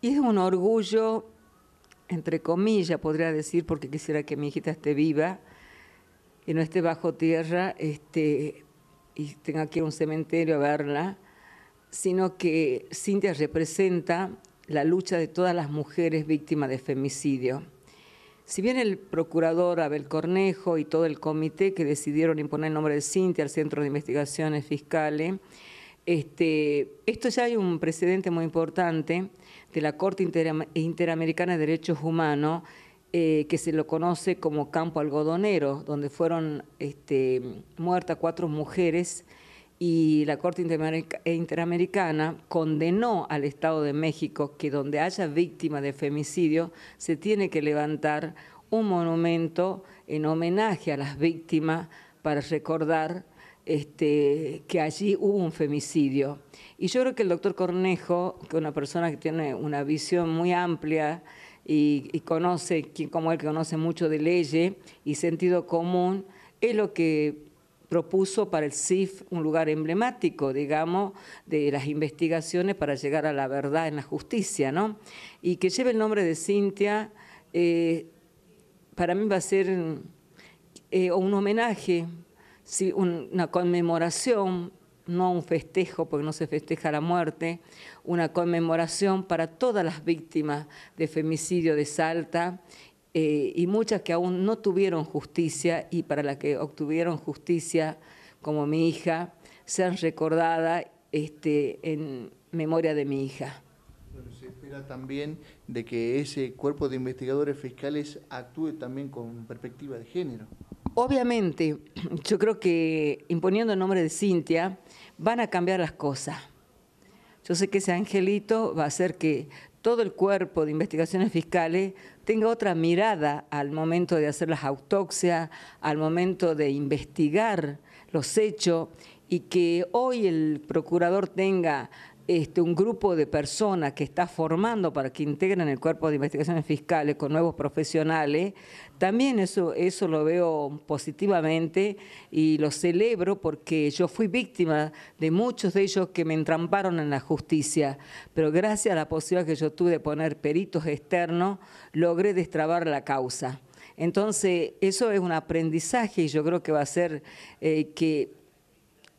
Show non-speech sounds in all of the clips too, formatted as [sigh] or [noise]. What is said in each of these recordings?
Y es un orgullo, entre comillas, podría decir, porque quisiera que mi hijita esté viva y no esté bajo tierra este, y tenga aquí un cementerio a verla, sino que Cintia representa la lucha de todas las mujeres víctimas de femicidio. Si bien el procurador Abel Cornejo y todo el comité que decidieron imponer el nombre de Cintia al Centro de Investigaciones Fiscales, este, esto ya hay un precedente muy importante de la Corte Interamericana de Derechos Humanos, eh, que se lo conoce como campo algodonero, donde fueron este, muertas cuatro mujeres y la Corte Interamericana condenó al Estado de México que donde haya víctima de femicidio se tiene que levantar un monumento en homenaje a las víctimas para recordar este, que allí hubo un femicidio. Y yo creo que el doctor Cornejo, que es una persona que tiene una visión muy amplia y, conoce, como él que conoce mucho de leyes y sentido común, es lo que propuso para el CIF un lugar emblemático, digamos, de las investigaciones para llegar a la verdad en la justicia, ¿no? Y que lleve el nombre de Cintia, eh, para mí va a ser eh, un homenaje sí, una conmemoración, no un festejo, porque no se festeja la muerte, una conmemoración para todas las víctimas de femicidio de Salta eh, y muchas que aún no tuvieron justicia y para las que obtuvieron justicia, como mi hija, sean recordadas este, en memoria de mi hija. se espera también de que ese cuerpo de investigadores fiscales actúe también con perspectiva de género. Obviamente, [clears throat] yo creo que imponiendo el nombre de Cintia, van a cambiar las cosas. Yo sé que ese angelito va a hacer que todo el cuerpo de investigaciones fiscales tenga otra mirada al momento de hacer las autopsias, al momento de investigar los hechos y que hoy el procurador tenga este, un grupo de personas que está formando para que integren el cuerpo de investigaciones fiscales con nuevos profesionales, también eso, eso lo veo positivamente y lo celebro porque yo fui víctima de muchos de ellos que me entramparon en la justicia, pero gracias a la posibilidad que yo tuve de poner peritos externos, logré destrabar la causa. Entonces, eso es un aprendizaje y yo creo que va a ser eh, que,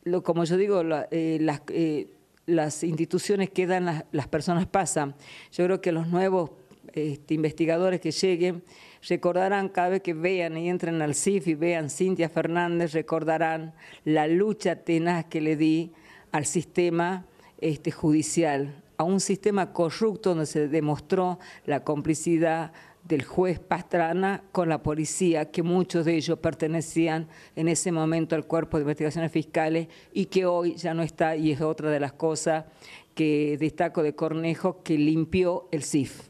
lo, como yo digo, eh, las... Eh, las instituciones quedan, las, personas pasan. Yo creo que los nuevos este, investigadores que lleguen recordarán cada vez que vean y entren al CIF y vean Cintia Fernández, recordarán la lucha tenaz que le di al sistema este, judicial, a un sistema corrupto donde se demostró la complicidad del juez Pastrana con la policía, que muchos de ellos pertenecían en ese momento al cuerpo de investigaciones fiscales y que hoy ya no está y es otra de las cosas que destaco de Cornejo, que limpió el CIF.